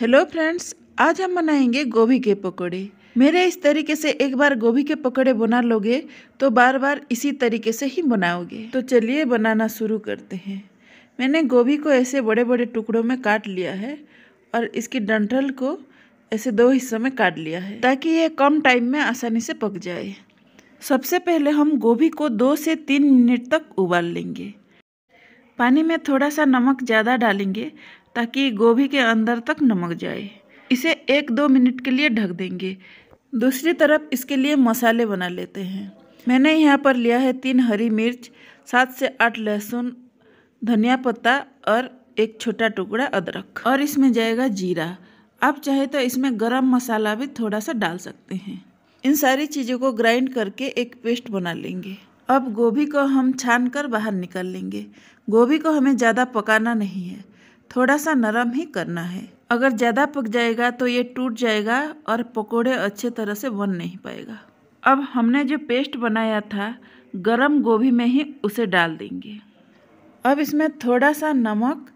hello friends आज हम बनाएंगे गोभी के पकोड़े मेरे इस तरीके से एक बार गोभी के पकोड़े बना लोगे तो बार बार इसी तरीके से ही बनाओगे तो चलिए बनाना शुरू करते हैं मैंने गोभी को ऐसे बड़े बड़े टुकड़ों में काट लिया है और इसकी डंठल को ऐसे दो हिस्सों में काट लिया है ताकि ये कम टाइम में आसानी से पक जाए सबसे पहले हम गोभी को दो से तीन मिनट तक उबाल लेंगे पानी में थोड़ा सा नमक ज़्यादा डालेंगे ताकि गोभी के अंदर तक नमक जाए इसे एक दो मिनट के लिए ढक देंगे दूसरी तरफ इसके लिए मसाले बना लेते हैं मैंने यहाँ पर लिया है तीन हरी मिर्च सात से आठ लहसुन धनिया पत्ता और एक छोटा टुकड़ा अदरक और इसमें जाएगा जीरा आप चाहे तो इसमें गरम मसाला भी थोड़ा सा डाल सकते हैं इन सारी चीज़ों को ग्राइंड करके एक पेस्ट बना लेंगे अब गोभी को हम छान कर बाहर निकाल लेंगे गोभी को हमें ज़्यादा पकाना नहीं है थोड़ा सा नरम ही करना है अगर ज़्यादा पक जाएगा तो ये टूट जाएगा और पकोड़े अच्छे तरह से बन नहीं पाएगा अब हमने जो पेस्ट बनाया था गरम गोभी में ही उसे डाल देंगे अब इसमें थोड़ा सा नमक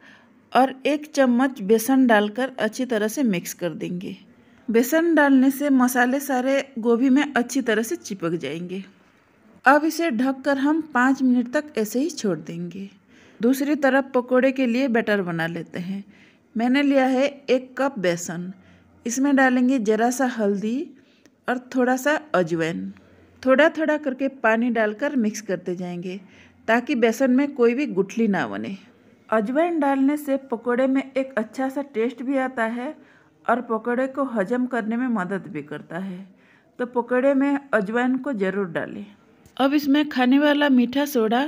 और एक चम्मच बेसन डालकर अच्छी तरह से मिक्स कर देंगे बेसन डालने से मसाले सारे गोभी में अच्छी तरह से चिपक जाएंगे अब इसे ढककर हम पाँच मिनट तक ऐसे ही छोड़ देंगे दूसरी तरफ पकोड़े के लिए बैटर बना लेते हैं मैंने लिया है एक कप बेसन इसमें डालेंगे ज़रा सा हल्दी और थोड़ा सा अजवैन थोड़ा थोड़ा करके पानी डालकर मिक्स करते जाएंगे ताकि बेसन में कोई भी गुठली ना बने अजवैन डालने से पकोड़े में एक अच्छा सा टेस्ट भी आता है और पकोड़े को हजम करने में मदद भी करता है तो पकोड़े में अजवाइन को ज़रूर डालें अब इसमें खाने वाला मीठा सोडा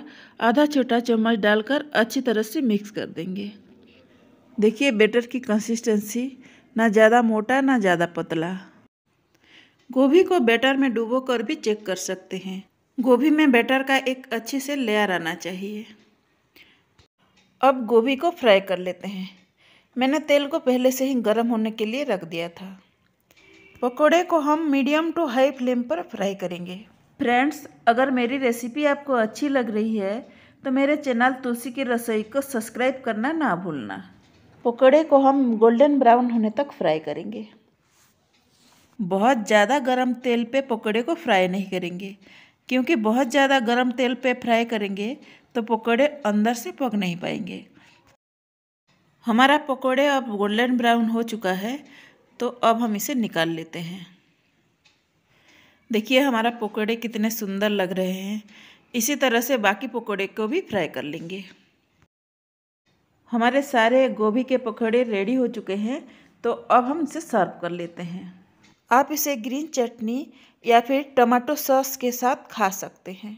आधा छोटा चम्मच डालकर अच्छी तरह से मिक्स कर देंगे देखिए बेटर की कंसिस्टेंसी ना ज़्यादा मोटा ना ज़्यादा पतला गोभी को बैटर में डुबो कर भी चेक कर सकते हैं गोभी में बैटर का एक अच्छे से लेयर आना चाहिए अब गोभी को फ्राई कर लेते हैं मैंने तेल को पहले से ही गर्म होने के लिए रख दिया था पकौड़े को हम मीडियम टू हाई फ्लेम पर फ्राई करेंगे फ्रेंड्स अगर मेरी रेसिपी आपको अच्छी लग रही है तो मेरे चैनल तुलसी की रसोई को सब्सक्राइब करना ना भूलना पकौड़े को हम गोल्डन ब्राउन होने तक फ्राई करेंगे बहुत ज़्यादा गरम तेल पे पकौड़े को फ्राई नहीं करेंगे क्योंकि बहुत ज़्यादा गरम तेल पे फ्राई करेंगे तो पकौड़े अंदर से पक नहीं पाएंगे हमारा पकौड़े अब गोल्डन ब्राउन हो चुका है तो अब हम इसे निकाल लेते हैं देखिए हमारा पकौड़े कितने सुंदर लग रहे हैं इसी तरह से बाकी पकौड़े को भी फ्राई कर लेंगे हमारे सारे गोभी के पकौड़े रेडी हो चुके हैं तो अब हम इसे सर्व कर लेते हैं आप इसे ग्रीन चटनी या फिर टमाटो सॉस के साथ खा सकते हैं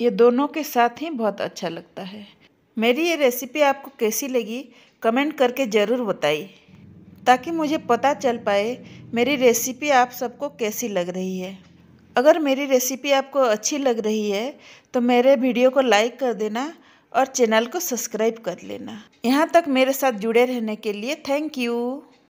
ये दोनों के साथ ही बहुत अच्छा लगता है मेरी ये रेसिपी आपको कैसी लगी कमेंट करके ज़रूर बताइए ताकि मुझे पता चल पाए मेरी रेसिपी आप सबको कैसी लग रही है अगर मेरी रेसिपी आपको अच्छी लग रही है तो मेरे वीडियो को लाइक कर देना और चैनल को सब्सक्राइब कर लेना यहाँ तक मेरे साथ जुड़े रहने के लिए थैंक यू